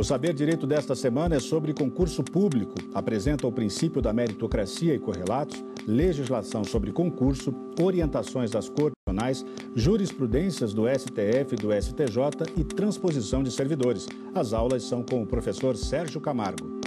O Saber Direito desta semana é sobre concurso público. Apresenta o princípio da meritocracia e correlatos, legislação sobre concurso, orientações das cortes jurisprudências do STF e do STJ e transposição de servidores. As aulas são com o professor Sérgio Camargo.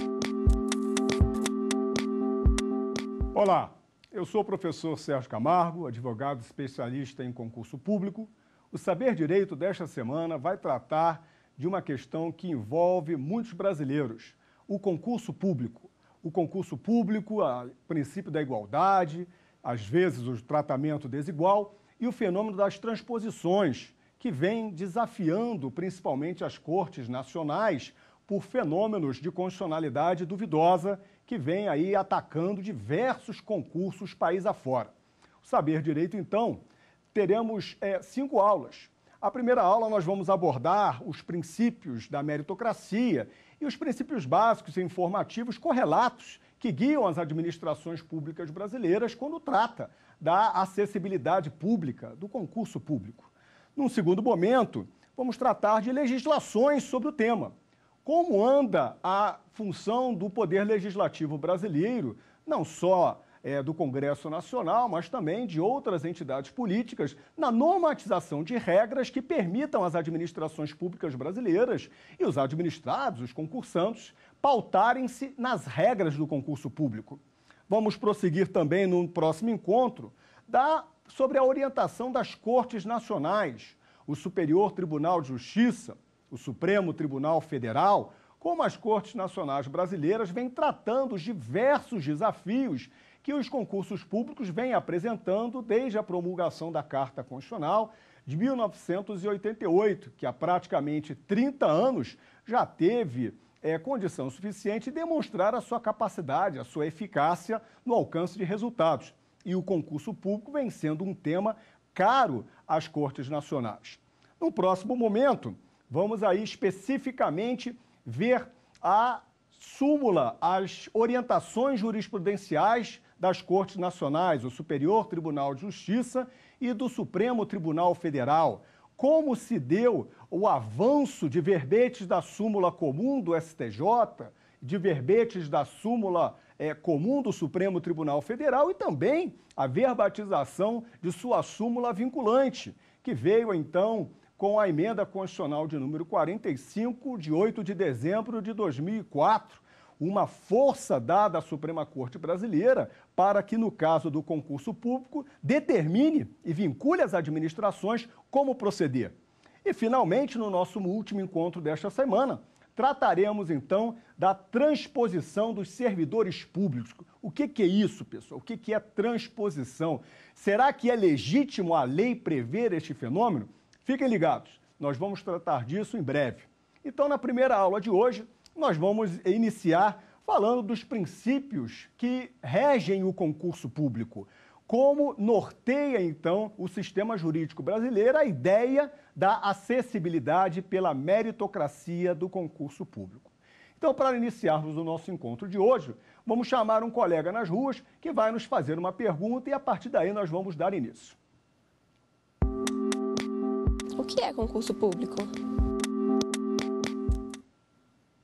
Olá, eu sou o professor Sérgio Camargo, advogado especialista em concurso público. O Saber Direito desta semana vai tratar de uma questão que envolve muitos brasileiros: o concurso público. O concurso público, o princípio da igualdade, às vezes o tratamento desigual e o fenômeno das transposições, que vem desafiando principalmente as cortes nacionais por fenômenos de constitucionalidade duvidosa que vem aí atacando diversos concursos país afora. O Saber Direito, então, teremos é, cinco aulas a primeira aula nós vamos abordar os princípios da meritocracia e os princípios básicos e informativos correlatos que guiam as administrações públicas brasileiras quando trata da acessibilidade pública, do concurso público. Num segundo momento, vamos tratar de legislações sobre o tema. Como anda a função do poder legislativo brasileiro, não só é, do Congresso Nacional, mas também de outras entidades políticas, na normatização de regras que permitam às administrações públicas brasileiras e os administrados, os concursantes, pautarem-se nas regras do concurso público. Vamos prosseguir também no próximo encontro da, sobre a orientação das Cortes Nacionais, o Superior Tribunal de Justiça, o Supremo Tribunal Federal, como as Cortes Nacionais brasileiras vêm tratando os diversos desafios que os concursos públicos vêm apresentando desde a promulgação da Carta Constitucional de 1988, que há praticamente 30 anos já teve é, condição suficiente de demonstrar a sua capacidade, a sua eficácia no alcance de resultados. E o concurso público vem sendo um tema caro às cortes nacionais. No próximo momento, vamos aí especificamente ver a súmula, as orientações jurisprudenciais das Cortes Nacionais, o Superior Tribunal de Justiça e do Supremo Tribunal Federal. Como se deu o avanço de verbetes da súmula comum do STJ, de verbetes da súmula é, comum do Supremo Tribunal Federal e também a verbatização de sua súmula vinculante, que veio então com a emenda constitucional de número 45, de 8 de dezembro de 2004, uma força dada à Suprema Corte Brasileira para que, no caso do concurso público, determine e vincule as administrações como proceder. E, finalmente, no nosso último encontro desta semana, trataremos então da transposição dos servidores públicos. O que, que é isso, pessoal? O que, que é transposição? Será que é legítimo a lei prever este fenômeno? Fiquem ligados, nós vamos tratar disso em breve. Então, na primeira aula de hoje, nós vamos iniciar falando dos princípios que regem o concurso público. Como norteia, então, o sistema jurídico brasileiro a ideia da acessibilidade pela meritocracia do concurso público. Então, para iniciarmos o nosso encontro de hoje, vamos chamar um colega nas ruas que vai nos fazer uma pergunta e a partir daí nós vamos dar início. O que é concurso público?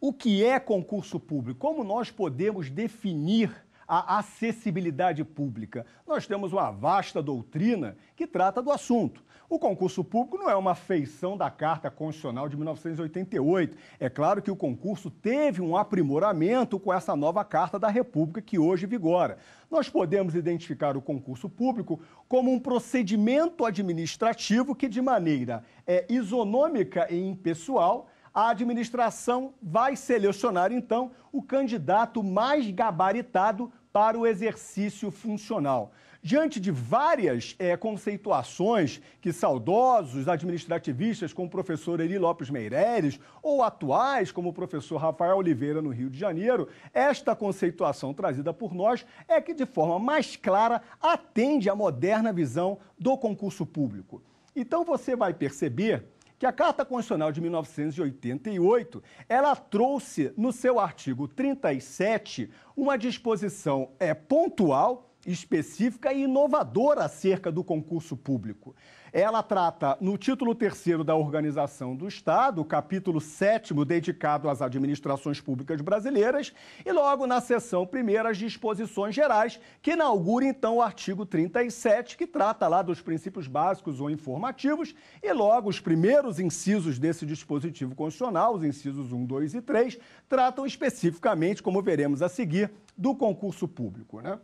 O que é concurso público? Como nós podemos definir a acessibilidade pública? Nós temos uma vasta doutrina que trata do assunto. O concurso público não é uma feição da Carta Constitucional de 1988. É claro que o concurso teve um aprimoramento com essa nova Carta da República que hoje vigora. Nós podemos identificar o concurso público como um procedimento administrativo que, de maneira é, isonômica e impessoal, a administração vai selecionar, então, o candidato mais gabaritado para o exercício funcional. Diante de várias é, conceituações que saudosos administrativistas, como o professor Eli Lopes Meireles, ou atuais, como o professor Rafael Oliveira, no Rio de Janeiro, esta conceituação trazida por nós é que, de forma mais clara, atende à moderna visão do concurso público. Então, você vai perceber que a Carta Constitucional de 1988, ela trouxe no seu artigo 37 uma disposição é pontual específica e inovadora acerca do concurso público. Ela trata, no título terceiro da Organização do Estado, capítulo sétimo dedicado às administrações públicas brasileiras, e logo na seção primeira, as disposições gerais, que inaugura então o artigo 37, que trata lá dos princípios básicos ou informativos, e logo os primeiros incisos desse dispositivo constitucional, os incisos 1, 2 e 3, tratam especificamente, como veremos a seguir, do concurso público. Né?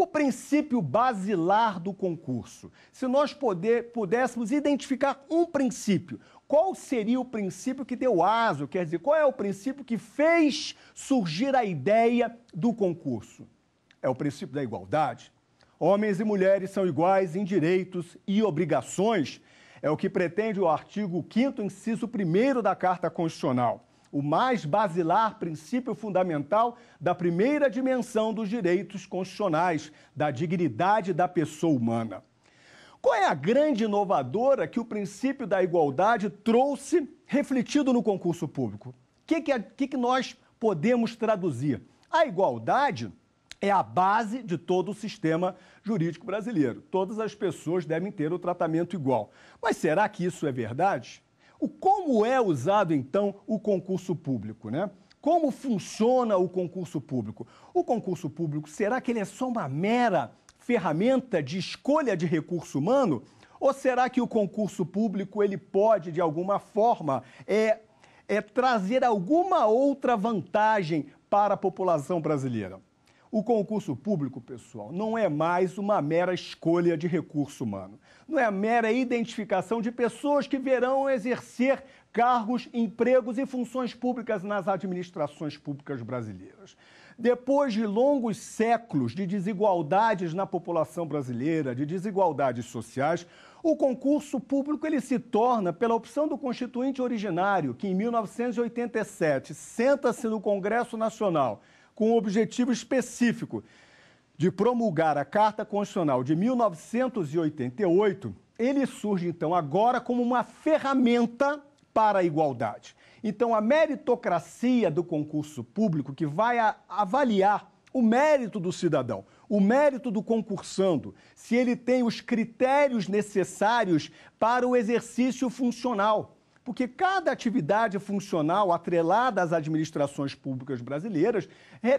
O princípio basilar do concurso. Se nós poder, pudéssemos identificar um princípio, qual seria o princípio que deu aso? Quer dizer, qual é o princípio que fez surgir a ideia do concurso? É o princípio da igualdade. Homens e mulheres são iguais em direitos e obrigações. É o que pretende o artigo 5, inciso 1 da Carta Constitucional o mais basilar princípio fundamental da primeira dimensão dos direitos constitucionais, da dignidade da pessoa humana. Qual é a grande inovadora que o princípio da igualdade trouxe refletido no concurso público? O que, é, que, que, nós podemos traduzir? A igualdade é a base de todo o sistema jurídico brasileiro. Todas as pessoas devem ter o tratamento igual. Mas será que isso é verdade? O como é usado então o concurso público, né? Como funciona o concurso público? O concurso público será que ele é só uma mera ferramenta de escolha de recurso humano? Ou será que o concurso público ele pode de alguma forma é, é trazer alguma outra vantagem para a população brasileira? O concurso público, pessoal, não é mais uma mera escolha de recurso humano. Não é a mera identificação de pessoas que verão exercer cargos, empregos e funções públicas nas administrações públicas brasileiras. Depois de longos séculos de desigualdades na população brasileira, de desigualdades sociais, o concurso público ele se torna pela opção do constituinte originário, que em 1987 senta-se no Congresso Nacional com o objetivo específico de promulgar a Carta Constitucional de 1988, ele surge então agora como uma ferramenta para a igualdade. Então, a meritocracia do concurso público, que vai avaliar o mérito do cidadão, o mérito do concursando, se ele tem os critérios necessários para o exercício funcional porque cada atividade funcional atrelada às administrações públicas brasileiras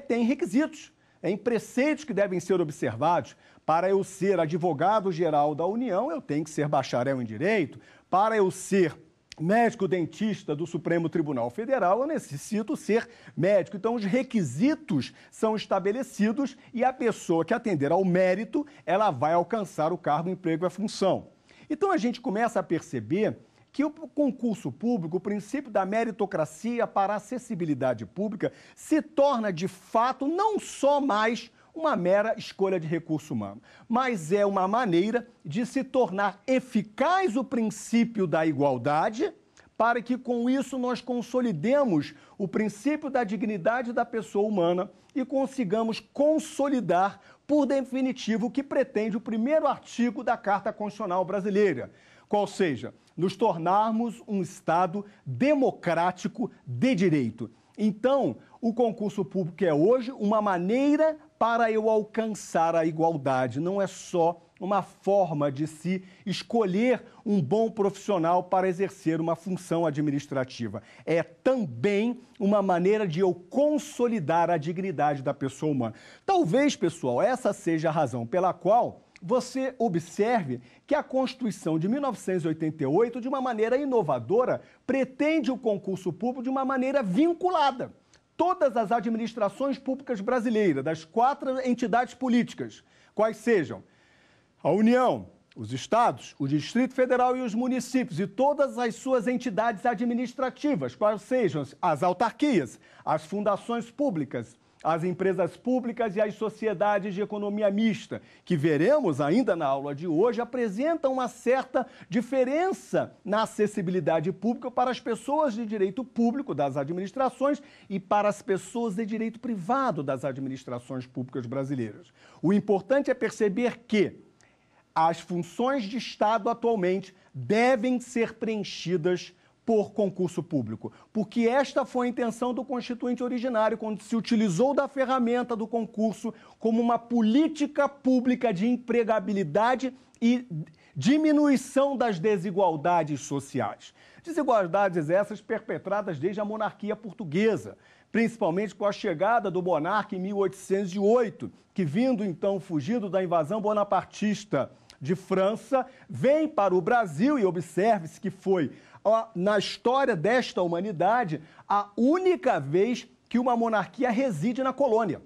tem requisitos, tem é, preceitos que devem ser observados. Para eu ser advogado-geral da União, eu tenho que ser bacharel em direito. Para eu ser médico-dentista do Supremo Tribunal Federal, eu necessito ser médico. Então, os requisitos são estabelecidos e a pessoa que atender ao mérito, ela vai alcançar o cargo, o emprego e a função. Então, a gente começa a perceber que o concurso público, o princípio da meritocracia para acessibilidade pública, se torna de fato não só mais uma mera escolha de recurso humano, mas é uma maneira de se tornar eficaz o princípio da igualdade para que com isso nós consolidemos o princípio da dignidade da pessoa humana e consigamos consolidar por definitivo o que pretende o primeiro artigo da Carta Constitucional Brasileira, qual seja nos tornarmos um Estado democrático de direito. Então, o concurso público é hoje uma maneira para eu alcançar a igualdade, não é só uma forma de se escolher um bom profissional para exercer uma função administrativa. É também uma maneira de eu consolidar a dignidade da pessoa humana. Talvez, pessoal, essa seja a razão pela qual você observe que a Constituição de 1988, de uma maneira inovadora, pretende o concurso público de uma maneira vinculada. Todas as administrações públicas brasileiras, das quatro entidades políticas, quais sejam a União, os estados, o Distrito Federal e os municípios e todas as suas entidades administrativas, quais sejam as autarquias, as fundações públicas, as empresas públicas e as sociedades de economia mista, que veremos ainda na aula de hoje, apresentam uma certa diferença na acessibilidade pública para as pessoas de direito público das administrações e para as pessoas de direito privado das administrações públicas brasileiras. O importante é perceber que as funções de Estado atualmente devem ser preenchidas por concurso público, porque esta foi a intenção do constituinte originário quando se utilizou da ferramenta do concurso como uma política pública de empregabilidade e diminuição das desigualdades sociais. Desigualdades essas perpetradas desde a monarquia portuguesa, principalmente com a chegada do monarca em 1808, que vindo então fugido da invasão bonapartista de França, vem para o Brasil e observe-se que foi na história desta humanidade, a única vez que uma monarquia reside na colônia.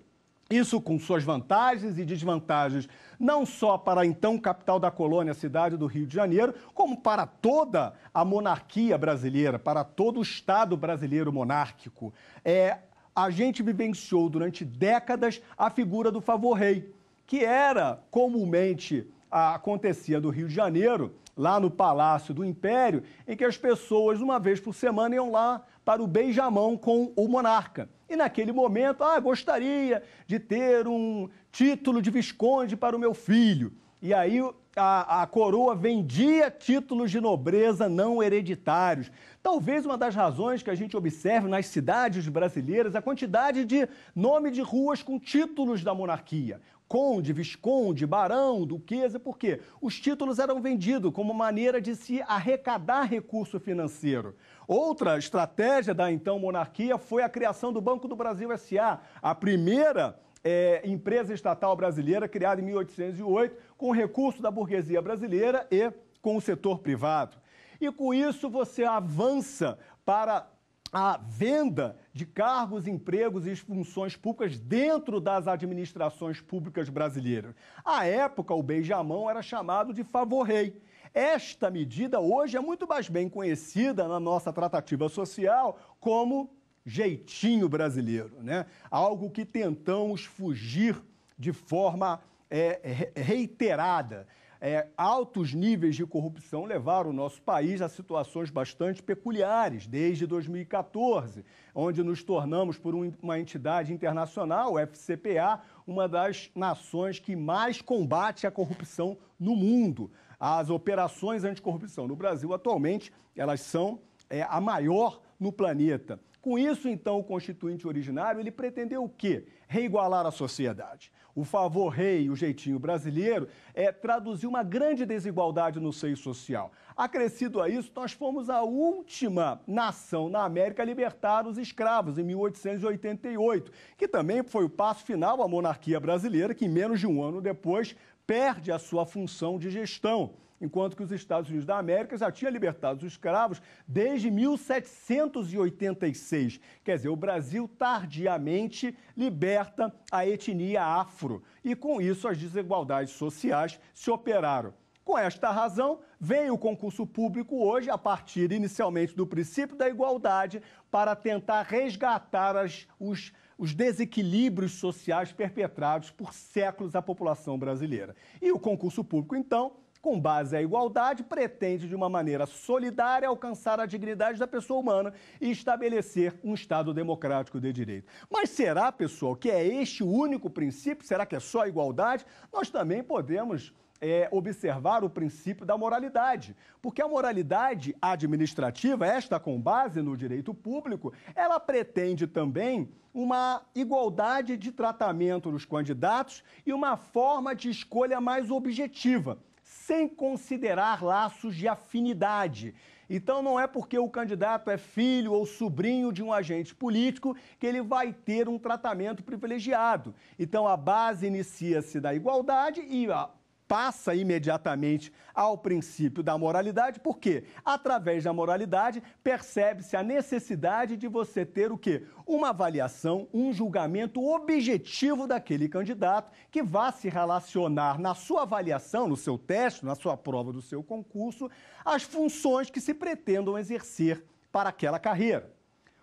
Isso com suas vantagens e desvantagens, não só para a então capital da colônia, a cidade do Rio de Janeiro, como para toda a monarquia brasileira, para todo o Estado brasileiro monárquico. É, a gente vivenciou durante décadas a figura do favor-rei, que era comumente acontecia do Rio de Janeiro, lá no Palácio do Império, em que as pessoas, uma vez por semana, iam lá para o beijamão com o monarca. E naquele momento, ah, gostaria de ter um título de visconde para o meu filho. E aí a, a coroa vendia títulos de nobreza não hereditários. Talvez uma das razões que a gente observe nas cidades brasileiras é a quantidade de nome de ruas com títulos da monarquia, conde, visconde, barão, duquesa, por quê? Os títulos eram vendidos como maneira de se arrecadar recurso financeiro. Outra estratégia da então monarquia foi a criação do Banco do Brasil S.A., a primeira é, empresa estatal brasileira criada em 1808 com recurso da burguesia brasileira e com o setor privado. E com isso você avança para a venda de cargos, empregos e funções públicas dentro das administrações públicas brasileiras. À época, o beijamão era chamado de favorrei. Esta medida hoje é muito mais bem conhecida na nossa tratativa social como jeitinho brasileiro, né? Algo que tentamos fugir de forma é, reiterada é, altos níveis de corrupção levaram o nosso país a situações bastante peculiares desde 2014, onde nos tornamos, por uma entidade internacional, o FCPA, uma das nações que mais combate a corrupção no mundo. As operações anticorrupção no Brasil, atualmente, elas são é, a maior no planeta. Com isso, então, o constituinte originário, ele pretendeu o quê? Reigualar a sociedade. O favor rei, o jeitinho brasileiro, é, traduziu uma grande desigualdade no seio social. Acrescido a isso, nós fomos a última nação na América a libertar os escravos, em 1888, que também foi o passo final à monarquia brasileira, que menos de um ano depois perde a sua função de gestão enquanto que os Estados Unidos da América já tinha libertado os escravos desde 1786. Quer dizer, o Brasil tardiamente liberta a etnia afro e com isso as desigualdades sociais se operaram. Com esta razão, veio o concurso público hoje, a partir inicialmente do princípio da igualdade, para tentar resgatar as, os, os desequilíbrios sociais perpetrados por séculos à população brasileira. E o concurso público, então, com base à igualdade, pretende, de uma maneira solidária, alcançar a dignidade da pessoa humana e estabelecer um Estado democrático de direito. Mas será, pessoal, que é este o único princípio? Será que é só a igualdade? Nós também podemos. É, observar o princípio da moralidade, porque a moralidade administrativa, esta com base no direito público, ela pretende também uma igualdade de tratamento dos candidatos e uma forma de escolha mais objetiva sem considerar laços de afinidade. Então não é porque o candidato é filho ou sobrinho de um agente político que ele vai ter um tratamento privilegiado. Então a base inicia-se da igualdade e a passa imediatamente ao princípio da moralidade, porque através da moralidade percebe-se a necessidade de você ter o quê? Uma avaliação, um julgamento objetivo daquele candidato que vá se relacionar na sua avaliação, no seu teste, na sua prova do seu concurso, as funções que se pretendam exercer para aquela carreira.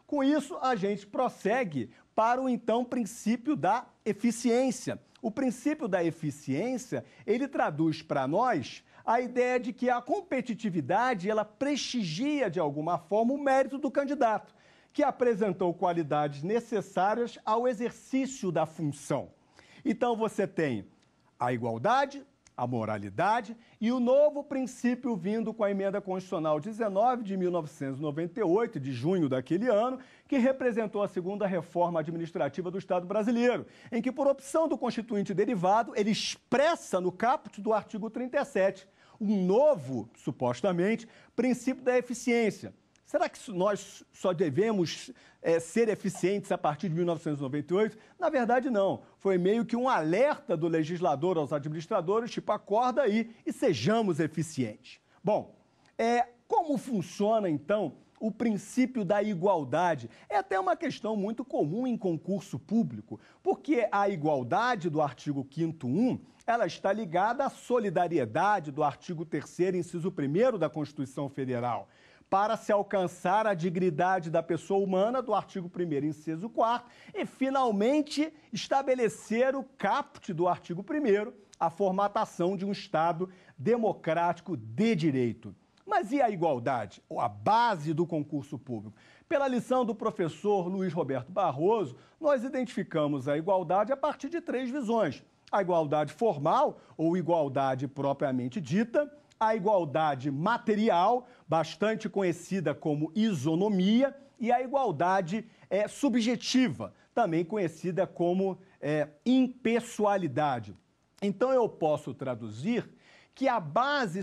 Com isso, a gente prossegue para o então princípio da eficiência o princípio da eficiência, ele traduz para nós a ideia de que a competitividade, ela prestigia de alguma forma o mérito do candidato, que apresentou qualidades necessárias ao exercício da função. Então você tem a igualdade a moralidade e o novo princípio vindo com a emenda constitucional 19 de 1998, de junho daquele ano, que representou a segunda reforma administrativa do Estado brasileiro, em que, por opção do constituinte derivado, ele expressa no caput do artigo 37 um novo, supostamente, princípio da eficiência Será que nós só devemos é, ser eficientes a partir de 1998? Na verdade, não. Foi meio que um alerta do legislador aos administradores, tipo, acorda aí e sejamos eficientes. Bom, é, como funciona então o princípio da igualdade? É até uma questão muito comum em concurso público, porque a igualdade do artigo 5.1 ela está ligada à solidariedade do artigo 3 inciso 1 da Constituição Federal para se alcançar a dignidade da pessoa humana, do artigo 1 inciso 4 e, finalmente, estabelecer o caput do artigo 1 a formatação de um Estado democrático de direito. Mas e a igualdade, ou a base do concurso público? Pela lição do professor Luiz Roberto Barroso, nós identificamos a igualdade a partir de três visões: a igualdade formal, ou igualdade propriamente dita, a igualdade material, bastante conhecida como isonomia, e a igualdade é, subjetiva, também conhecida como é, impessoalidade. Então, eu posso traduzir que a base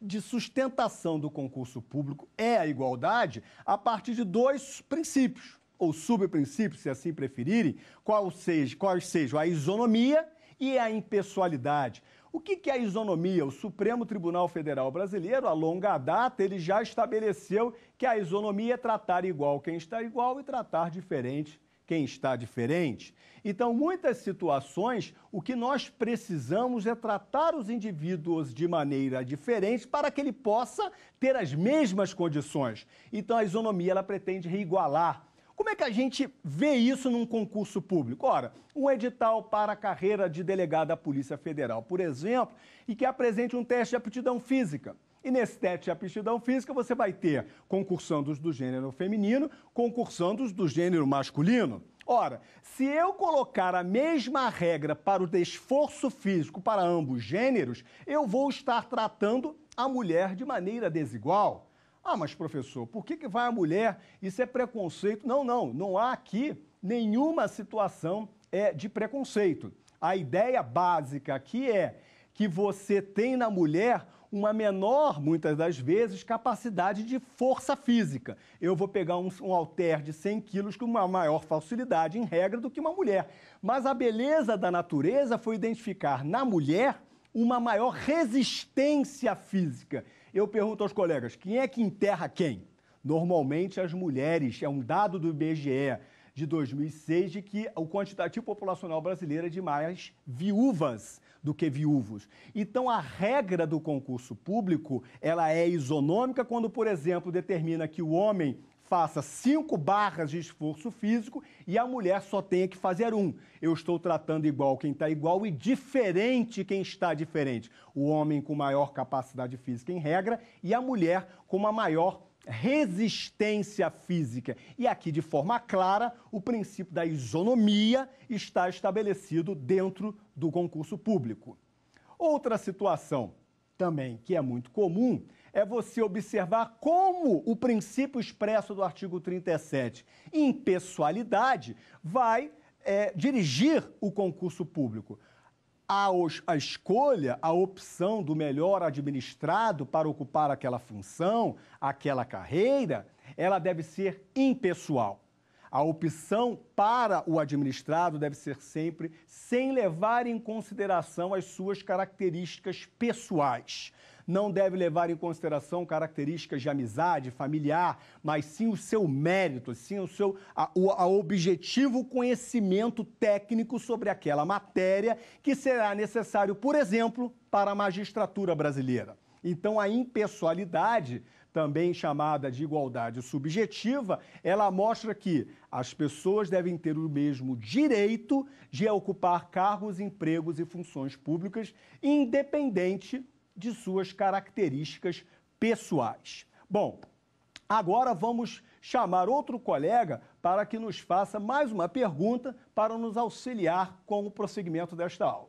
de sustentação do concurso público é a igualdade a partir de dois princípios, ou subprincípios, se assim preferirem, qual seja quais sejam a isonomia e a impessoalidade. O que, é a isonomia? O Supremo Tribunal Federal Brasileiro, a longa data, ele já estabeleceu que a isonomia é tratar igual quem está igual e tratar diferente quem está diferente. Então, muitas situações, o que nós precisamos é tratar os indivíduos de maneira diferente para que ele possa ter as mesmas condições. Então, a isonomia ela pretende reigualar como é que a gente vê isso num concurso público? Ora, um edital para a carreira de delegado da Polícia Federal, por exemplo, e que apresente um teste de aptidão física. E nesse teste de aptidão física, você vai ter concursandos do gênero feminino, concursandos do gênero masculino. Ora, se eu colocar a mesma regra para o esforço físico para ambos gêneros, eu vou estar tratando a mulher de maneira desigual. Ah, mas professor, por que, que vai a mulher? Isso é preconceito. Não, não, não há aqui nenhuma situação é, de preconceito. A ideia básica aqui é que você tem na mulher uma menor, muitas das vezes, capacidade de força física. Eu vou pegar um, um halter de 100 quilos com uma maior facilidade, em regra, do que uma mulher. Mas a beleza da natureza foi identificar na mulher uma maior resistência física. Eu pergunto aos colegas, quem é que enterra quem? Normalmente as mulheres, é um dado do IBGE de 2006 de que o quantitativo populacional brasileiro é de mais viúvas do que viúvos. Então a regra do concurso público, ela é isonômica quando, por exemplo, determina que o homem faça cinco barras de esforço físico e a mulher só tenha que fazer um. Eu estou tratando igual quem está igual e diferente quem está diferente. O homem com maior capacidade física, em regra, e a mulher com uma maior resistência física. E aqui, de forma clara, o princípio da isonomia está estabelecido dentro do concurso público. Outra situação também que é muito comum é você observar como o princípio expresso do artigo 37, impessoalidade, vai é, dirigir o concurso público. A, a escolha, a opção do melhor administrado para ocupar aquela função, aquela carreira, ela deve ser impessoal. A opção para o administrado deve ser sempre sem levar em consideração as suas características pessoais não deve levar em consideração características de amizade, familiar, mas sim o seu mérito, sim o seu a, o a objetivo conhecimento técnico sobre aquela matéria que será necessário, por exemplo, para a magistratura brasileira. Então, a impessoalidade, também chamada de igualdade subjetiva, ela mostra que as pessoas devem ter o mesmo direito de ocupar cargos, empregos e funções públicas, independente de suas características pessoais. Bom, agora vamos chamar outro colega para que nos faça mais uma pergunta para nos auxiliar com o prosseguimento desta aula.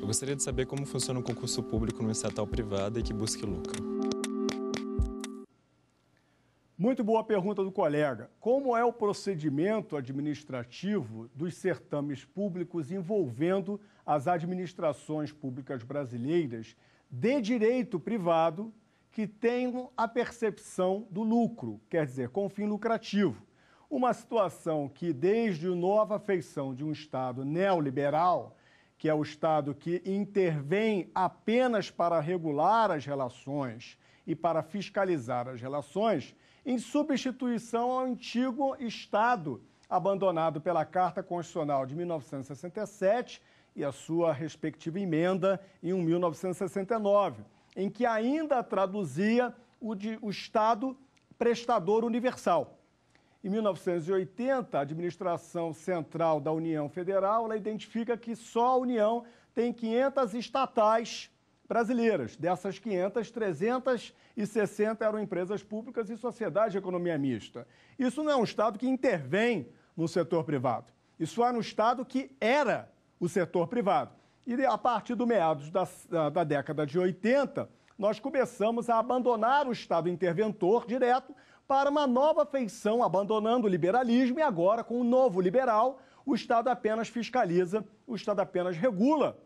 Eu gostaria de saber como funciona o concurso público no estatal privado e que busque lucro. Muito boa pergunta do colega. Como é o procedimento administrativo dos certames públicos envolvendo as administrações públicas brasileiras de direito privado que tenham a percepção do lucro, quer dizer, com fim lucrativo? Uma situação que, desde a nova feição de um Estado neoliberal, que é o Estado que intervém apenas para regular as relações e para fiscalizar as relações, em substituição ao antigo Estado, abandonado pela Carta Constitucional de 1967 e a sua respectiva emenda em 1969, em que ainda traduzia o, de, o Estado prestador universal. Em 1980, a Administração Central da União Federal identifica que só a União tem 500 estatais brasileiras. Dessas 500, 360 eram empresas públicas e sociedade de economia mista. Isso não é um Estado que intervém no setor privado. Isso era é um Estado que era o setor privado. E a partir do meados da, da década de 80, nós começamos a abandonar o Estado interventor direto para uma nova feição, abandonando o liberalismo e agora, com o novo liberal, o Estado apenas fiscaliza, o Estado apenas regula.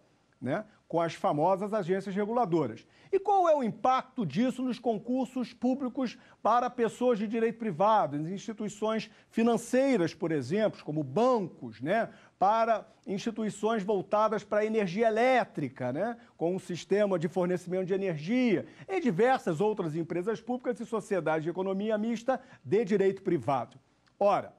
Né? com as famosas agências reguladoras. E qual é o impacto disso nos concursos públicos para pessoas de direito privado, em instituições financeiras, por exemplo, como bancos, né? para instituições voltadas para a energia elétrica, né? com um sistema de fornecimento de energia, e diversas outras empresas públicas e sociedades de economia mista de direito privado. Ora,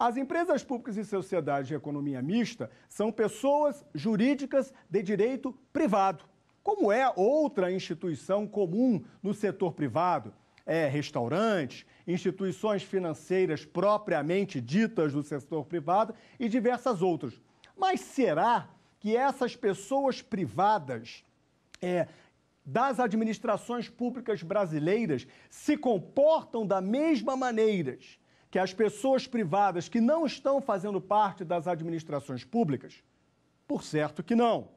as empresas públicas e sociedades de economia mista são pessoas jurídicas de direito privado, como é outra instituição comum no setor privado. É, restaurantes, instituições financeiras propriamente ditas do setor privado e diversas outras. Mas será que essas pessoas privadas é, das administrações públicas brasileiras se comportam da mesma maneira que as pessoas privadas que não estão fazendo parte das administrações públicas? Por certo que não.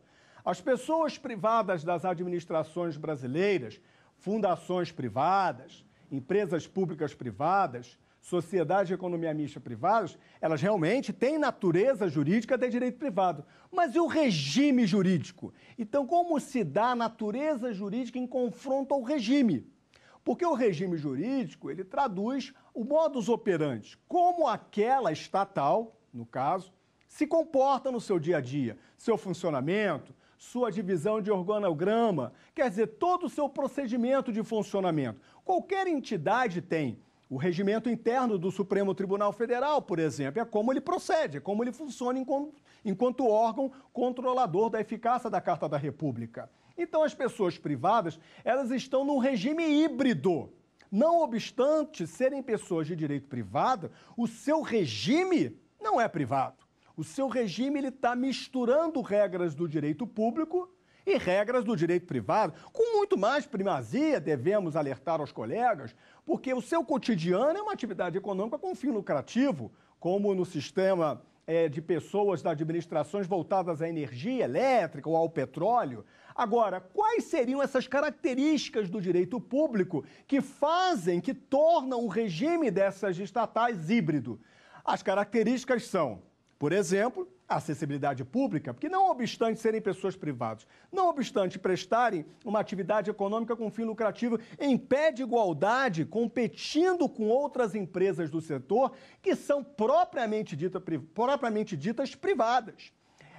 As pessoas privadas das administrações brasileiras, fundações privadas, empresas públicas privadas, sociedades de economia mista privadas, elas realmente têm natureza jurídica de direito privado. Mas e o regime jurídico? Então, como se dá a natureza jurídica em confronto ao regime? Porque o regime jurídico, ele traduz o modus operandi, como aquela estatal, no caso, se comporta no seu dia a dia, seu funcionamento, sua divisão de organograma, quer dizer, todo o seu procedimento de funcionamento. Qualquer entidade tem. O regimento interno do Supremo Tribunal Federal, por exemplo, é como ele procede, é como ele funciona enquanto, enquanto órgão controlador da eficácia da Carta da República. Então, as pessoas privadas, elas estão num regime híbrido. Não obstante serem pessoas de direito privado, o seu regime não é privado. O seu regime está misturando regras do direito público e regras do direito privado, com muito mais primazia, devemos alertar aos colegas, porque o seu cotidiano é uma atividade econômica com fim lucrativo, como no sistema é, de pessoas das administrações voltadas à energia elétrica ou ao petróleo. Agora, quais seriam essas características do direito público que fazem, que tornam o regime dessas estatais híbrido? As características são, por exemplo, acessibilidade pública, porque não obstante serem pessoas privadas, não obstante prestarem uma atividade econômica com fim lucrativo em pé de igualdade, competindo com outras empresas do setor que são propriamente, dita, propriamente ditas privadas.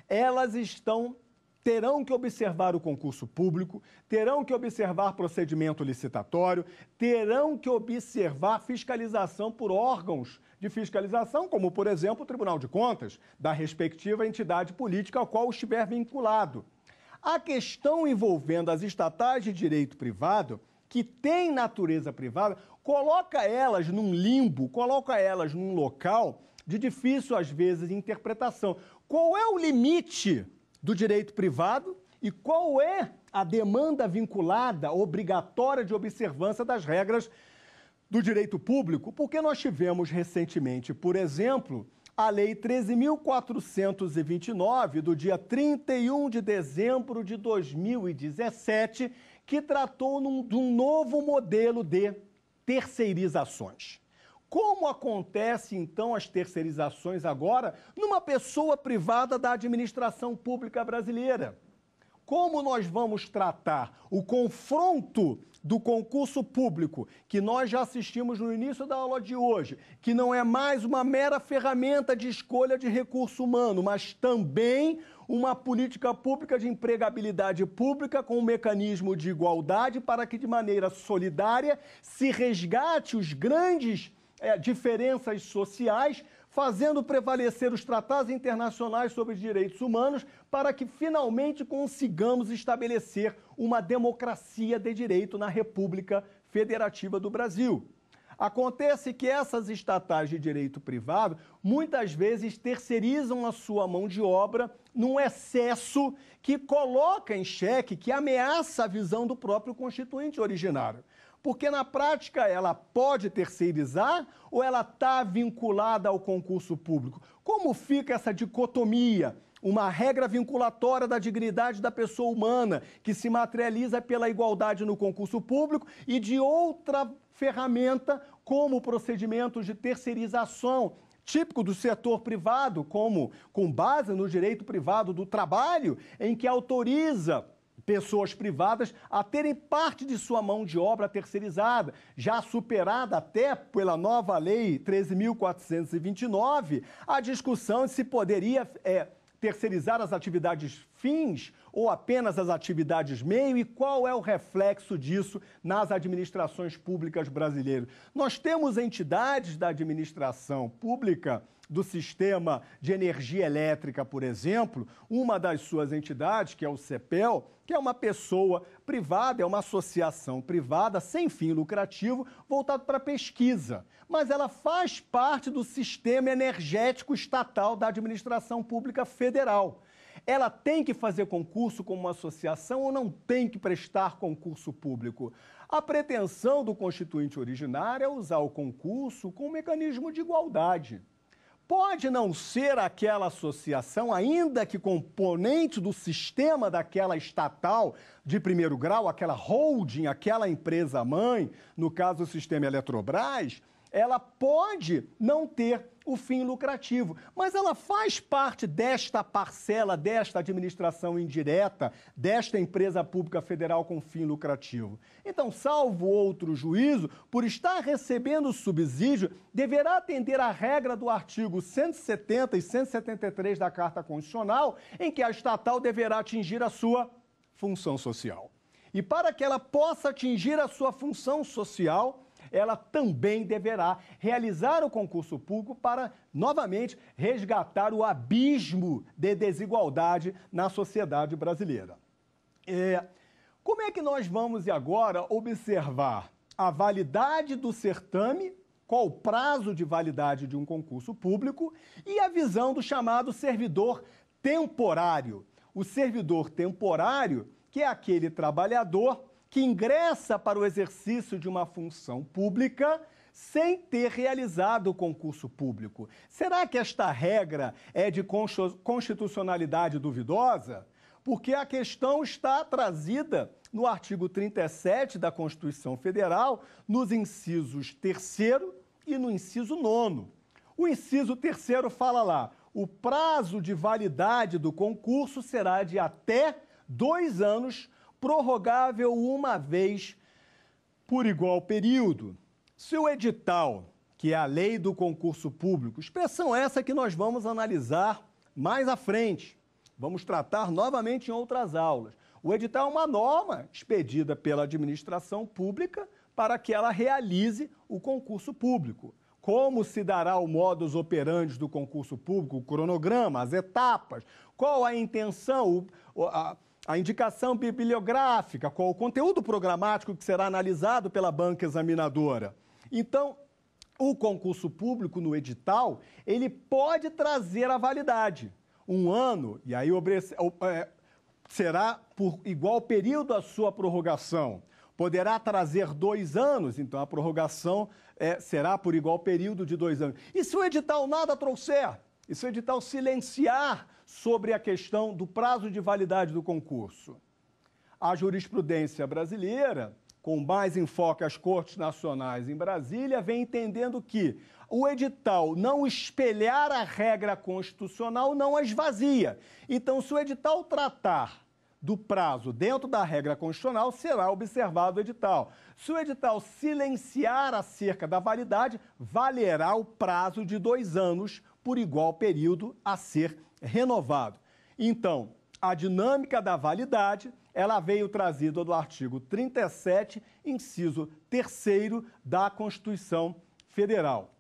Elas estão terão que observar o concurso público, terão que observar procedimento licitatório, terão que observar fiscalização por órgãos de fiscalização, como, por exemplo, o Tribunal de Contas, da respectiva entidade política ao qual estiver vinculado. A questão envolvendo as estatais de direito privado, que têm natureza privada, coloca elas num limbo, coloca elas num local de difícil, às vezes, interpretação. Qual é o limite do direito privado e qual é a demanda vinculada, obrigatória de observância das regras do direito público, porque nós tivemos recentemente, por exemplo, a Lei 13.429, do dia 31 de dezembro de 2017, que tratou num, de um novo modelo de terceirizações. Como acontece então as terceirizações agora numa pessoa privada da administração pública brasileira? Como nós vamos tratar o confronto do concurso público, que nós já assistimos no início da aula de hoje, que não é mais uma mera ferramenta de escolha de recurso humano, mas também uma política pública de empregabilidade pública com um mecanismo de igualdade para que, de maneira solidária, se resgate os grandes é, diferenças sociais, fazendo prevalecer os tratados internacionais sobre direitos humanos para que finalmente consigamos estabelecer uma democracia de direito na República Federativa do Brasil. Acontece que essas estatais de direito privado muitas vezes terceirizam a sua mão de obra num excesso que coloca em xeque, que ameaça a visão do próprio constituinte originário porque na prática ela pode terceirizar ou ela está vinculada ao concurso público? Como fica essa dicotomia? Uma regra vinculatória da dignidade da pessoa humana, que se materializa pela igualdade no concurso público, e de outra ferramenta, como procedimentos de terceirização típico do setor privado, como com base no direito privado do trabalho, em que autoriza pessoas privadas a terem parte de sua mão de obra terceirizada, já superada até pela nova lei 13.429, a discussão se poderia é, terceirizar as atividades fins ou apenas as atividades meio e qual é o reflexo disso nas administrações públicas brasileiras. Nós temos entidades da administração pública do sistema de energia elétrica, por exemplo, uma das suas entidades, que é o CEPEL, que é uma pessoa privada, é uma associação privada sem fim lucrativo, voltado para pesquisa, mas ela faz parte do sistema energético estatal da administração pública federal. Ela tem que fazer concurso como uma associação ou não tem que prestar concurso público? A pretensão do constituinte originário é usar o concurso com um mecanismo de igualdade pode não ser aquela associação, ainda que componente do sistema daquela estatal de primeiro grau, aquela holding, aquela empresa mãe, no caso o sistema Eletrobras, ela pode não ter o fim lucrativo. Mas ela faz parte desta parcela, desta administração indireta, desta empresa pública federal com fim lucrativo. Então, salvo outro juízo, por estar recebendo subsídio, deverá atender à regra do artigo 170 e 173 da Carta Constitucional, em que a estatal deverá atingir a sua função social. E para que ela possa atingir a sua função social, ela também deverá realizar o concurso público para, novamente, resgatar o abismo de desigualdade na sociedade brasileira. É, como é que nós vamos agora observar a validade do certame qual o prazo de validade de um concurso público e a visão do chamado servidor temporário. O servidor temporário, que é aquele trabalhador que ingressa para o exercício de uma função pública sem ter realizado o concurso público. Será que esta regra é de constitucionalidade duvidosa? Porque a questão está trazida no artigo 37 da Constituição Federal, nos incisos 3 e no inciso 9. O inciso 3 fala lá: o prazo de validade do concurso será de até dois anos prorrogável uma vez por igual período. Se o edital, que é a lei do concurso público, expressão essa que nós vamos analisar mais à frente, vamos tratar novamente em outras aulas. O edital é uma norma expedida pela administração pública para que ela realize o concurso público. Como se dará o modus operandi do concurso público, o cronograma, as etapas, qual a intenção, o, a, a indicação bibliográfica, qual o conteúdo programático que será analisado pela banca examinadora. Então, o concurso público no edital, ele pode trazer a validade. Um ano, e aí é, será por igual período a sua prorrogação. Poderá trazer dois anos, então a prorrogação é, será por igual período de dois anos. E se o edital nada trouxer, é e se o edital silenciar sobre a questão do prazo de validade do concurso. A jurisprudência brasileira, com mais enfoque às cortes nacionais em Brasília, vem entendendo que o edital não espelhar a regra constitucional não a esvazia. Então, se o edital tratar do prazo dentro da regra constitucional, será observado o edital. Se o edital silenciar acerca da validade, valerá o prazo de dois anos por igual período a ser renovado. Então, a dinâmica da validade, ela veio trazida do artigo 37, inciso 3 da Constituição Federal.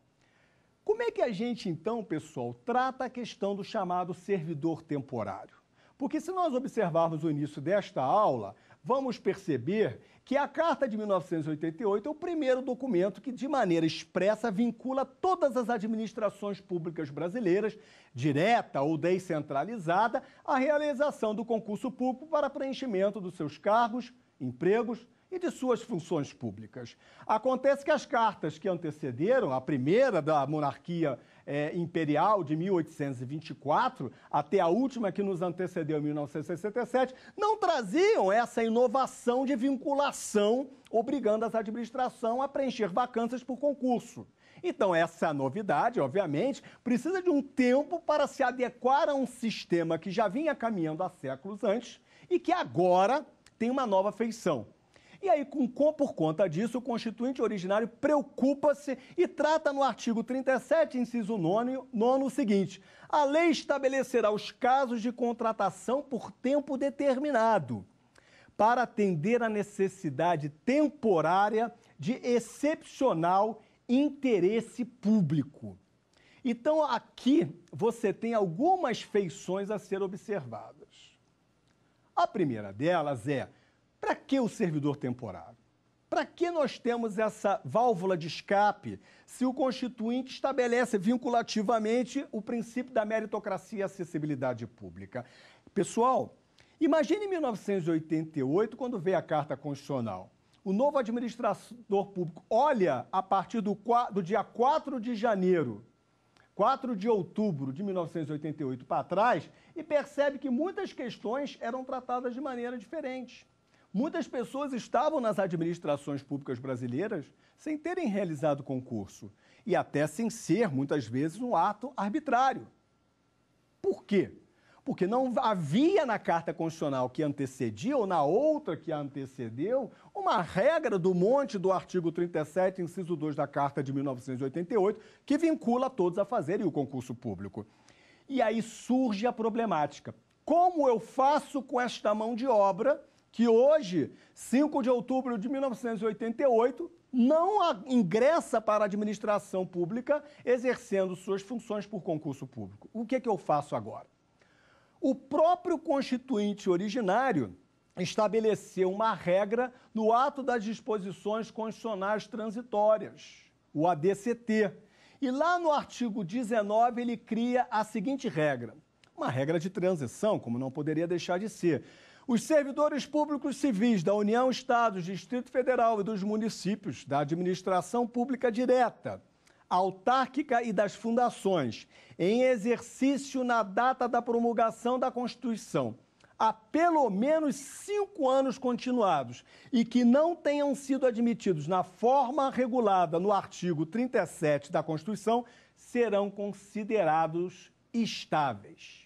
Como é que a gente, então, pessoal, trata a questão do chamado servidor temporário? Porque se nós observarmos o início desta aula, vamos perceber que a Carta de 1988 é o primeiro documento que, de maneira expressa, vincula todas as administrações públicas brasileiras, direta ou descentralizada, à realização do concurso público para preenchimento dos seus cargos, empregos e de suas funções públicas. Acontece que as cartas que antecederam a primeira da monarquia é, imperial de 1824 até a última que nos antecedeu em 1967, não traziam essa inovação de vinculação obrigando as administrações a preencher vacâncias por concurso. Então, essa novidade, obviamente, precisa de um tempo para se adequar a um sistema que já vinha caminhando há séculos antes e que agora tem uma nova feição. E aí, com, por conta disso, o constituinte originário preocupa-se e trata no artigo 37, inciso 9, 9 o seguinte: a lei estabelecerá os casos de contratação por tempo determinado para atender à necessidade temporária de excepcional interesse público. Então, aqui você tem algumas feições a ser observadas. A primeira delas é para que o servidor temporário? Para que nós temos essa válvula de escape se o Constituinte estabelece vinculativamente o princípio da meritocracia e acessibilidade pública? Pessoal, imagine 1988, quando veio a Carta Constitucional. O novo administrador público olha a partir do, do dia 4 de janeiro, 4 de outubro de 1988 para trás, e percebe que muitas questões eram tratadas de maneira diferente. Muitas pessoas estavam nas administrações públicas brasileiras sem terem realizado concurso e até sem ser, muitas vezes, um ato arbitrário. Por quê? Porque não havia na Carta Constitucional que antecedia ou na outra que a antecedeu uma regra do monte do artigo 37, inciso 2 da Carta de 1988, que vincula todos a fazerem o concurso público. E aí surge a problemática. Como eu faço com esta mão de obra que hoje, 5 de outubro de 1988, não ingressa para a administração pública exercendo suas funções por concurso público. O que é que eu faço agora? O próprio constituinte originário estabeleceu uma regra no ato das disposições constitucionais transitórias, o ADCT. E lá no artigo 19 ele cria a seguinte regra, uma regra de transição, como não poderia deixar de ser, os servidores públicos civis da União, Estados, Distrito Federal e dos municípios, da administração pública direta, autárquica e das fundações, em exercício na data da promulgação da Constituição, há pelo menos cinco anos continuados e que não tenham sido admitidos na forma regulada no artigo 37 da Constituição, serão considerados estáveis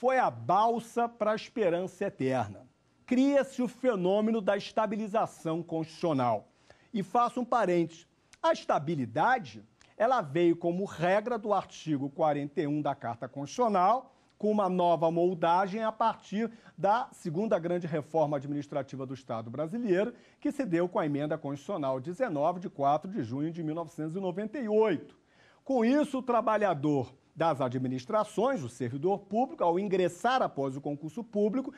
foi a balsa para a esperança eterna. Cria-se o fenômeno da estabilização constitucional. E faço um parênteses. A estabilidade, ela veio como regra do artigo 41 da Carta Constitucional, com uma nova moldagem a partir da segunda grande reforma administrativa do Estado brasileiro, que se deu com a emenda constitucional 19 de 4 de junho de 1998. Com isso, o trabalhador das administrações, o servidor público, ao ingressar após o concurso público,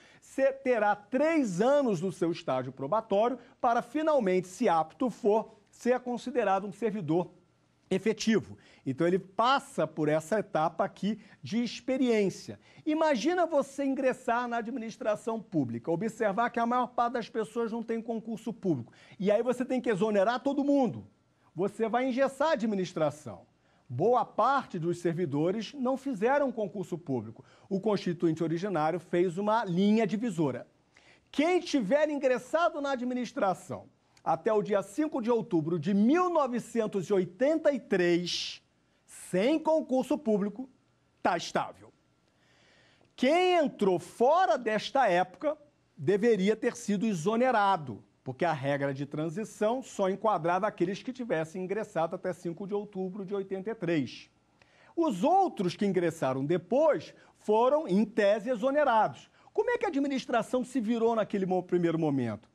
terá três anos do seu estágio probatório para finalmente, se apto for, ser considerado um servidor efetivo. Então ele passa por essa etapa aqui de experiência. Imagina você ingressar na administração pública, observar que a maior parte das pessoas não tem concurso público. E aí você tem que exonerar todo mundo. Você vai engessar a administração boa parte dos servidores não fizeram concurso público. O constituinte originário fez uma linha divisora. Quem tiver ingressado na administração até o dia 5 de outubro de 1983, sem concurso público, está estável. Quem entrou fora desta época deveria ter sido exonerado porque a regra de transição só enquadrava aqueles que tivessem ingressado até 5 de outubro de 83. Os outros que ingressaram depois foram, em tese, exonerados. Como é que a administração se virou naquele primeiro momento?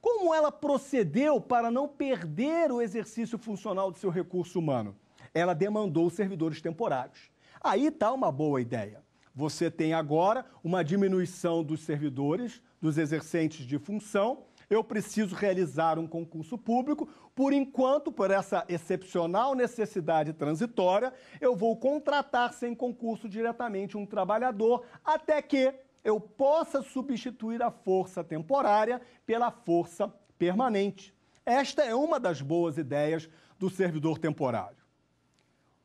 Como ela procedeu para não perder o exercício funcional do seu recurso humano? Ela demandou servidores temporários. Aí está uma boa ideia. Você tem agora uma diminuição dos servidores, dos exercentes de função, eu preciso realizar um concurso público. Por enquanto, por essa excepcional necessidade transitória, eu vou contratar sem concurso diretamente um trabalhador até que eu possa substituir a força temporária pela força permanente. Esta é uma das boas ideias do servidor temporário.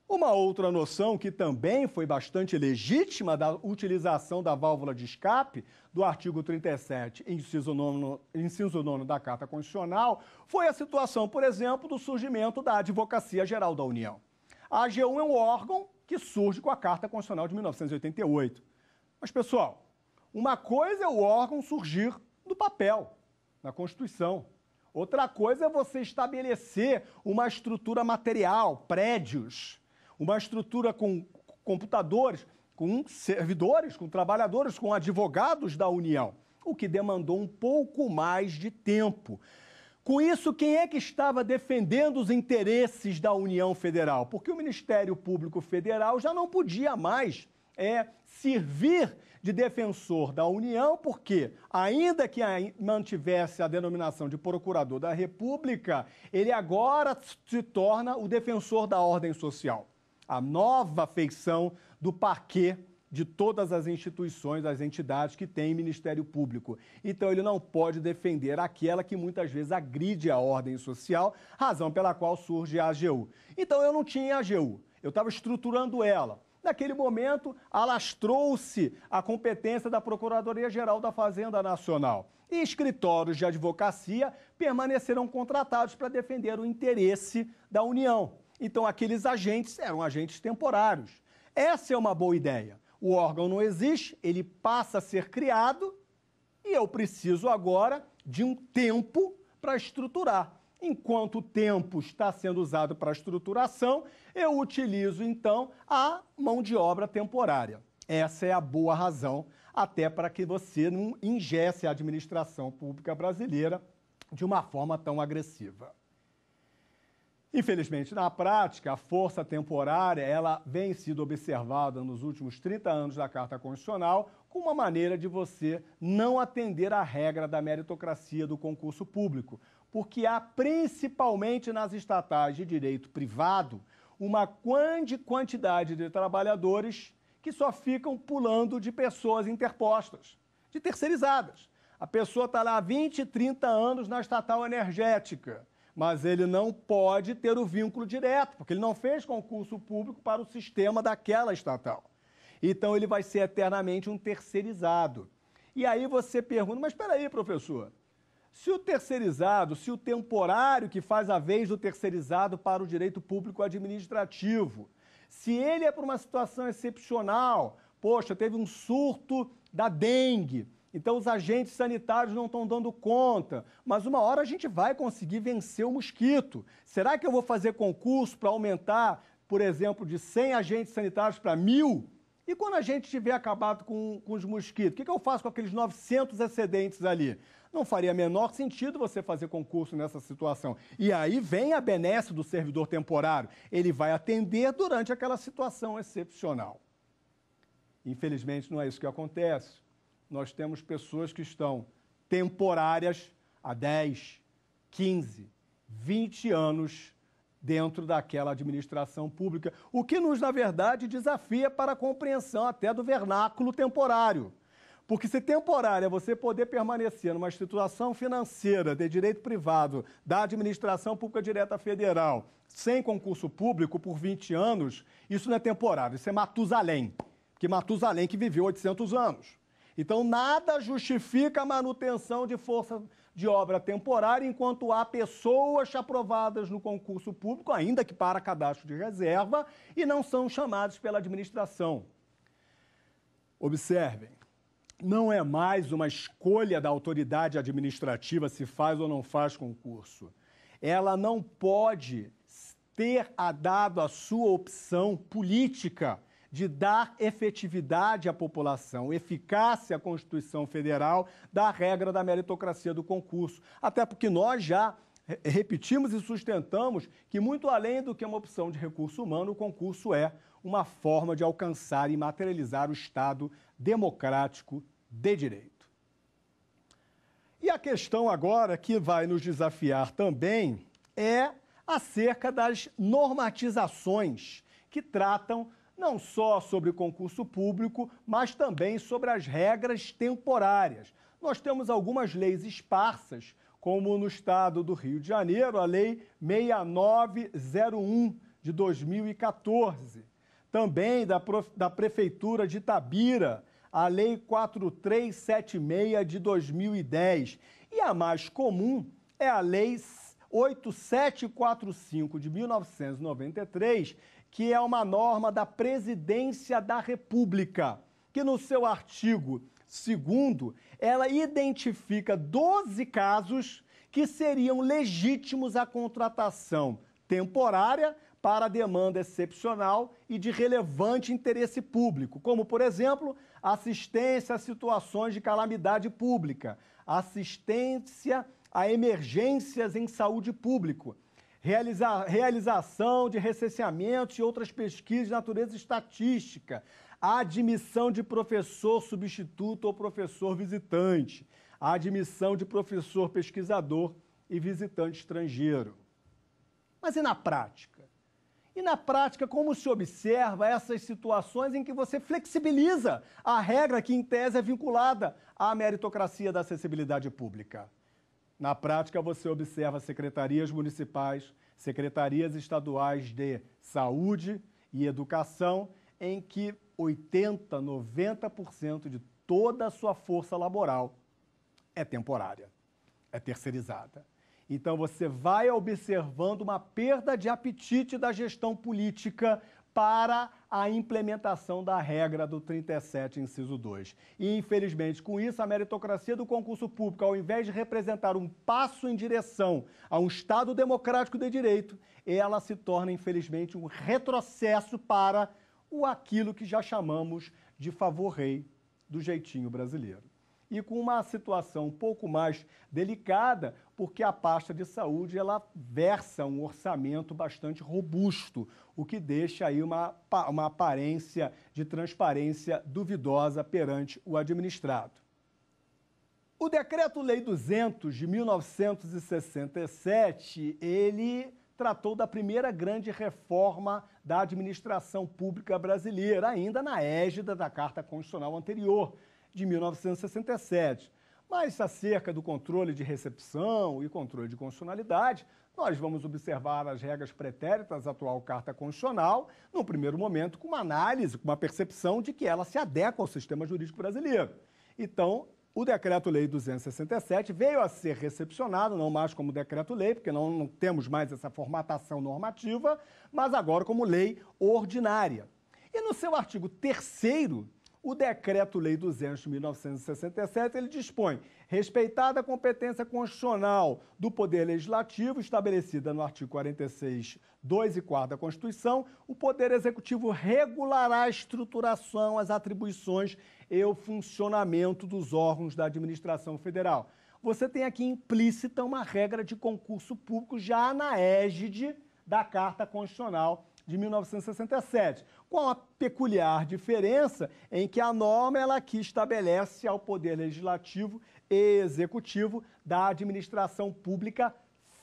Uma outra noção que também foi bastante legítima da utilização da válvula de escape do artigo 37, inciso 9, inciso 9 da Carta Constitucional, foi a situação, por exemplo, do surgimento da Advocacia Geral da União. A AGU é um órgão que surge com a Carta Constitucional de 1988. Mas, pessoal, uma coisa é o órgão surgir do papel, na Constituição. Outra coisa é você estabelecer uma estrutura material, prédios uma estrutura com computadores, com servidores, com trabalhadores, com advogados da União, o que demandou um pouco mais de tempo. Com isso, quem é que estava defendendo os interesses da União Federal? Porque o Ministério Público Federal já não podia mais é, servir de defensor da União, porque, ainda que mantivesse a denominação de procurador da República, ele agora se torna o defensor da ordem social a nova feição do parquet de todas as instituições, as entidades que têm Ministério Público. Então, ele não pode defender aquela que muitas vezes agride a ordem social, razão pela qual surge a AGU. Então, eu não tinha AGU, eu estava estruturando ela. Naquele momento, alastrou-se a competência da Procuradoria-Geral da Fazenda Nacional. E escritórios de advocacia permaneceram contratados para defender o interesse da União. Então, aqueles agentes eram agentes temporários. Essa é uma boa ideia. O órgão não existe, ele passa a ser criado e eu preciso agora de um tempo para estruturar. Enquanto o tempo está sendo usado para estruturação, eu utilizo então a mão de obra temporária. Essa é a boa razão, até para que você não ingesse a administração pública brasileira de uma forma tão agressiva. Infelizmente, na prática, a força temporária ela vem sido observada nos últimos 30 anos da Carta Constitucional como uma maneira de você não atender à regra da meritocracia do concurso público, porque há principalmente nas estatais de direito privado uma grande quantidade de trabalhadores que só ficam pulando de pessoas interpostas, de terceirizadas. A pessoa está lá há 20, 30 anos na estatal energética mas ele não pode ter o vínculo direto, porque ele não fez concurso público para o sistema daquela estatal. Então ele vai ser eternamente um terceirizado. E aí você pergunta, mas espera aí, professor, se o terceirizado, se o temporário que faz a vez do terceirizado para o direito público administrativo, se ele é para uma situação excepcional, poxa, teve um surto da dengue, então os agentes sanitários não estão dando conta, mas uma hora a gente vai conseguir vencer o mosquito. Será que eu vou fazer concurso para aumentar, por exemplo, de 100 agentes sanitários para mil? E quando a gente tiver acabado com, com os mosquitos, o que, que eu faço com aqueles 900 excedentes ali? Não faria menor sentido você fazer concurso nessa situação. E aí vem a benesse do servidor temporário. Ele vai atender durante aquela situação excepcional. Infelizmente, não é isso que acontece nós temos pessoas que estão temporárias há 10, 15, 20 anos dentro daquela administração pública, o que nos, na verdade, desafia para a compreensão até do vernáculo temporário. Porque se temporária é você poder permanecer numa instituição financeira de direito privado da administração pública direta federal sem concurso público por 20 anos, isso não é temporário, isso é Matusalém. Que Matusalém que viveu 800 anos. Então, nada justifica a manutenção de força de obra temporária enquanto há pessoas aprovadas no concurso público, ainda que para cadastro de reserva, e não são chamadas pela administração. Observem, não é mais uma escolha da autoridade administrativa se faz ou não faz concurso. Ela não pode ter dado a sua opção política de dar efetividade à população, eficácia à Constituição Federal da regra da meritocracia do concurso. Até porque nós já repetimos e sustentamos que, muito além do que uma opção de recurso humano, o concurso é uma forma de alcançar e materializar o Estado democrático de direito. E a questão agora que vai nos desafiar também é acerca das normatizações que tratam não só sobre o concurso público, mas também sobre as regras temporárias. Nós temos algumas leis esparsas, como no estado do Rio de Janeiro, a Lei 6901 de 2014. Também da, da Prefeitura de Tabira a Lei 4376 de 2010. E a mais comum é a Lei 8745 de 1993, que é uma norma da Presidência da República, que no seu artigo 2 ela identifica 12 casos que seriam legítimos à contratação temporária para demanda excepcional e de relevante interesse público, como, por exemplo, assistência a situações de calamidade pública, assistência a emergências em saúde pública, realiza, realização de recenseamentos e outras pesquisas de natureza estatística, a admissão de professor substituto ou professor visitante, a admissão de professor pesquisador e visitante estrangeiro. Mas e na prática? E na prática, como se observa essas situações em que você flexibiliza a regra que, em tese, é vinculada à meritocracia da acessibilidade pública? Na prática, você observa secretarias municipais, secretarias estaduais de saúde e educação, em que 80, 90% de toda a sua força laboral é temporária, é terceirizada. Então você vai observando uma perda de apetite da gestão política para a implementação da regra do 37, inciso 2. E, infelizmente, com isso, a meritocracia do concurso público, ao invés de representar um passo em direção a um Estado democrático de direito, ela se torna, infelizmente, um retrocesso para o aquilo que já chamamos de favor rei do jeitinho brasileiro. E com uma situação um pouco mais delicada, porque a pasta de saúde ela versa um orçamento bastante robusto, o que deixa aí uma, uma aparência de transparência duvidosa perante o administrado. O decreto-lei 200 de 1967, ele tratou da primeira grande reforma da administração pública brasileira, ainda na égida da Carta Constitucional anterior, de 1967. Mas acerca do controle de recepção e controle de constitucionalidade, nós vamos observar as regras pretéritas da atual Carta Constitucional, num primeiro momento, com uma análise, com uma percepção de que ela se adequa ao sistema jurídico brasileiro. Então, o Decreto-Lei 267 veio a ser recepcionado, não mais como Decreto-Lei, porque não, não temos mais essa formatação normativa, mas agora como lei ordinária. E no seu artigo 3 o Decreto-Lei 200 de 1967, ele dispõe, respeitada a competência constitucional do Poder Legislativo, estabelecida no artigo 46, 2 e 4 da Constituição, o Poder Executivo regulará a estruturação, as atribuições e o funcionamento dos órgãos da administração federal. Você tem aqui implícita uma regra de concurso público já na égide da Carta Constitucional de 1967, com a peculiar diferença em que a norma ela aqui estabelece ao poder legislativo e executivo da administração pública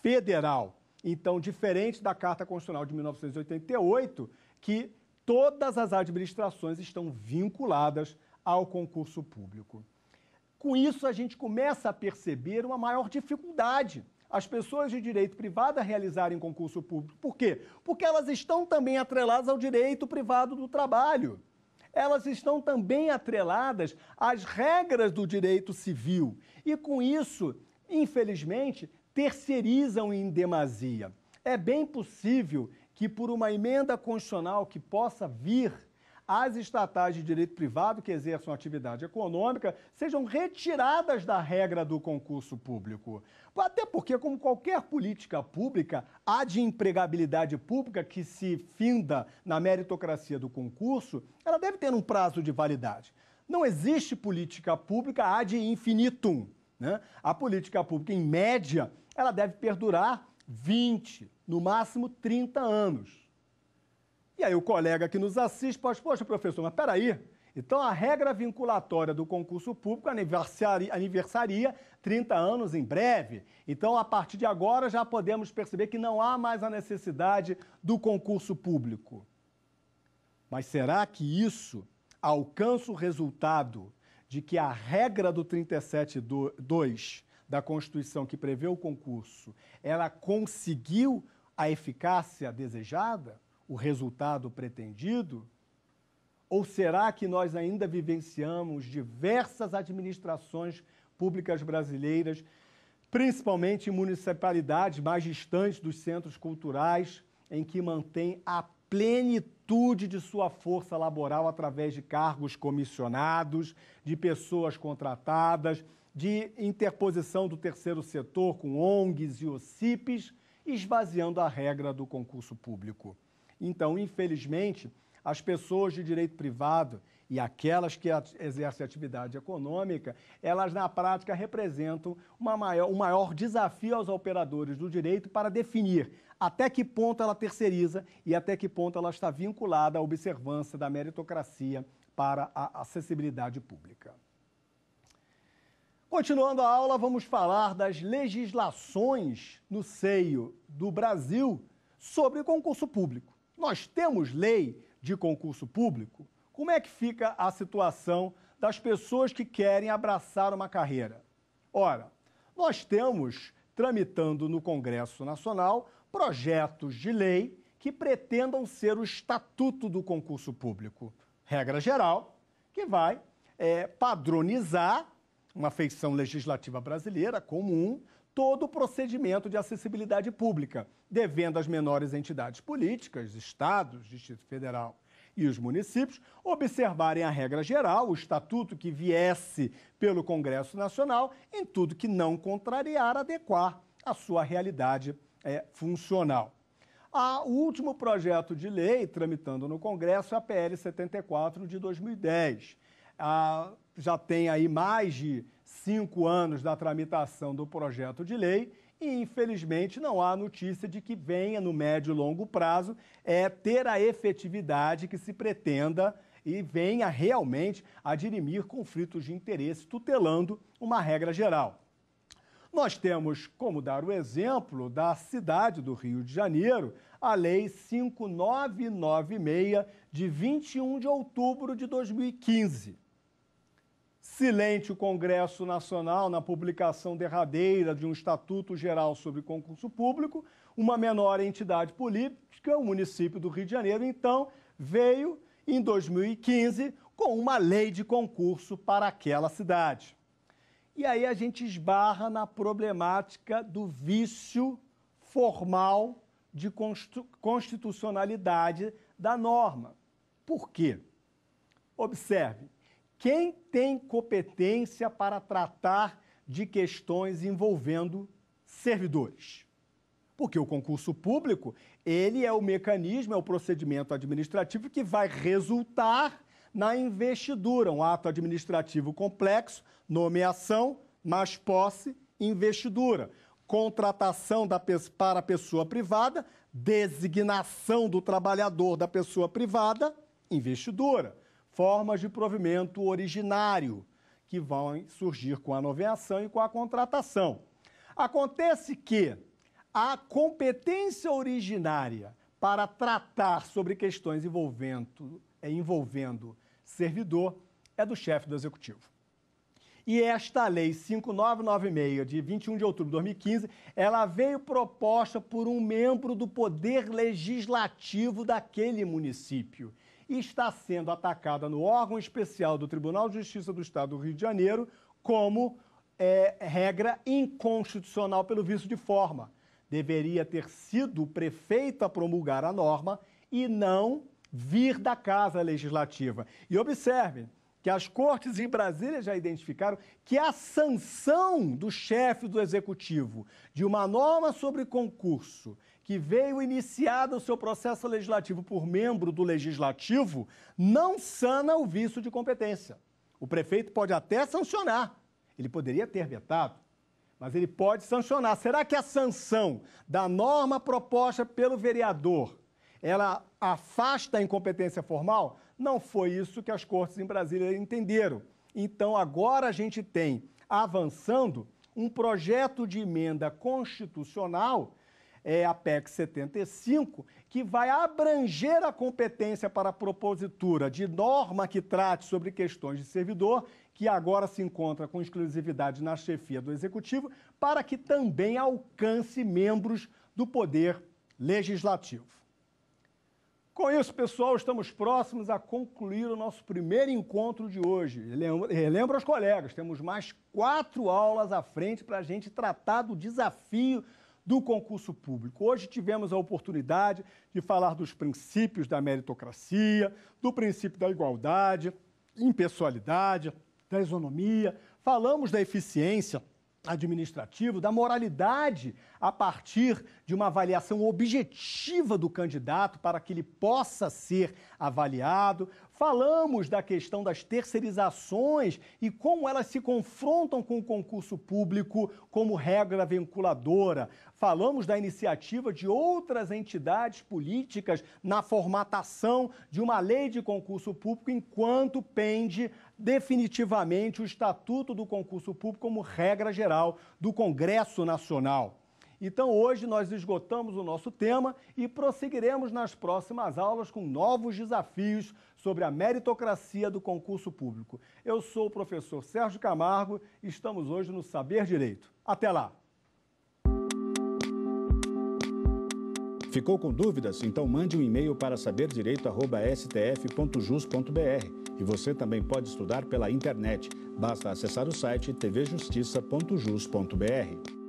federal. Então, diferente da Carta Constitucional de 1988, que todas as administrações estão vinculadas ao concurso público. Com isso, a gente começa a perceber uma maior dificuldade as pessoas de direito privado a realizarem concurso público. Por quê? Porque elas estão também atreladas ao direito privado do trabalho. Elas estão também atreladas às regras do direito civil. E com isso, infelizmente, terceirizam em demasia. É bem possível que, por uma emenda constitucional que possa vir as estatais de direito privado que exerçam atividade econômica sejam retiradas da regra do concurso público. Até porque, como qualquer política pública, a de empregabilidade pública que se finda na meritocracia do concurso, ela deve ter um prazo de validade. Não existe política pública ad infinitum. Né? A política pública, em média, ela deve perdurar 20, no máximo 30 anos. E aí o colega que nos assiste pode, poxa, professor, mas peraí. Então a regra vinculatória do concurso público é aniversaria, aniversaria 30 anos em breve. Então, a partir de agora, já podemos perceber que não há mais a necessidade do concurso público. Mas será que isso alcança o resultado de que a regra do 37.2 da Constituição que prevê o concurso, ela conseguiu a eficácia desejada? o resultado pretendido? Ou será que nós ainda vivenciamos diversas administrações públicas brasileiras, principalmente em municipalidades mais distantes dos centros culturais, em que mantém a plenitude de sua força laboral através de cargos comissionados, de pessoas contratadas, de interposição do terceiro setor com ONGs e OCIPs, esvaziando a regra do concurso público. Então, infelizmente, as pessoas de direito privado e aquelas que exercem atividade econômica, elas na prática representam maior, um maior desafio aos operadores do direito para definir até que ponto ela terceiriza e até que ponto ela está vinculada à observância da meritocracia para a acessibilidade pública. Continuando a aula, vamos falar das legislações no seio do Brasil sobre concurso público. Nós temos lei de concurso público? Como é que fica a situação das pessoas que querem abraçar uma carreira? Ora, nós temos tramitando no Congresso Nacional projetos de lei que pretendam ser o estatuto do concurso público, regra geral, que vai é, padronizar uma feição legislativa brasileira comum todo o procedimento de acessibilidade pública, devendo às menores entidades políticas, estados, Distrito Federal e os municípios observarem a regra geral, o estatuto que viesse pelo Congresso Nacional, em tudo que não contrariar, adequar à sua realidade é, funcional. A, o último projeto de lei tramitando no Congresso é a PL 74 de 2010. A, ah, já tem aí mais de cinco anos da tramitação do projeto de lei e, infelizmente, não há notícia de que venha, no médio e longo prazo, é, ter a efetividade que se pretenda e venha realmente a dirimir conflitos de interesse, tutelando uma regra geral. Nós temos como dar o exemplo da cidade do Rio de Janeiro, a Lei 5996, de 21 de outubro de 2015. Silente o Congresso Nacional na publicação derradeira de um Estatuto Geral sobre Concurso Público, uma menor entidade política, o município do Rio de Janeiro, então, veio em 2015 com uma lei de concurso para aquela cidade. E aí a gente esbarra na problemática do vício formal de constitucionalidade da norma. Por quê? Observe, quem tem competência para tratar de questões envolvendo servidores. Porque o concurso público, ele é o mecanismo, é o procedimento administrativo que vai resultar na investidura, um ato administrativo complexo, nomeação, mais posse, investidura, contratação da, para a pessoa privada, designação do trabalhador da pessoa privada, investidura formas de provimento originário, que vão surgir com a novenação e com a contratação. Acontece que a competência originária para tratar sobre questões envolvendo, é, envolvendo servidor é do chefe do executivo. E esta lei 5996 de 21 de outubro de 2015, ela veio proposta por um membro do poder legislativo daquele município está sendo atacada no órgão especial do Tribunal de Justiça do Estado do Rio de Janeiro como é, regra inconstitucional pelo vício de forma. Deveria ter sido o prefeito a promulgar a norma e não vir da Casa Legislativa. E observe que as cortes em Brasília já identificaram que a sanção do chefe do executivo de uma norma sobre concurso que veio iniciado o seu processo legislativo por membro do legislativo, não sana o vício de competência. O prefeito pode até sancionar. Ele poderia ter vetado, mas ele pode sancionar. Será que a sanção da norma proposta pelo vereador, ela afasta a incompetência formal? Não foi isso que as cortes em Brasília entenderam. Então agora a gente tem avançando um projeto de emenda constitucional é a PEC 75, que vai abranger a competência para a propositura de norma que trate sobre questões de servidor, que agora se encontra com exclusividade na chefia do Executivo, para que também alcance membros do Poder Legislativo. Com isso, pessoal, estamos próximos a concluir o nosso primeiro encontro de hoje. Relembro aos colegas, temos mais quatro aulas à frente para a gente tratar do desafio do concurso público. Hoje tivemos a oportunidade de falar dos princípios da meritocracia, do princípio da igualdade, impessoalidade, da isonomia, falamos da eficiência administrativa, da moralidade a partir de uma avaliação objetiva do candidato para que ele possa ser avaliado. Falamos da questão das terceirizações e como elas se confrontam com o concurso público como regra vinculadora. Falamos da iniciativa de outras entidades políticas na formatação de uma lei de concurso público enquanto pende definitivamente o Estatuto do Concurso Público como regra geral do Congresso Nacional. Então, hoje nós esgotamos o nosso tema e prosseguiremos nas próximas aulas com novos desafios sobre a meritocracia do concurso público. Eu sou o professor Sérgio Camargo e estamos hoje no Saber Direito. Até lá! Ficou com dúvidas? Então mande um e-mail para saberdireito.stf.jus.br. E você também pode estudar pela internet. Basta acessar o site tvjustiça.jus.br.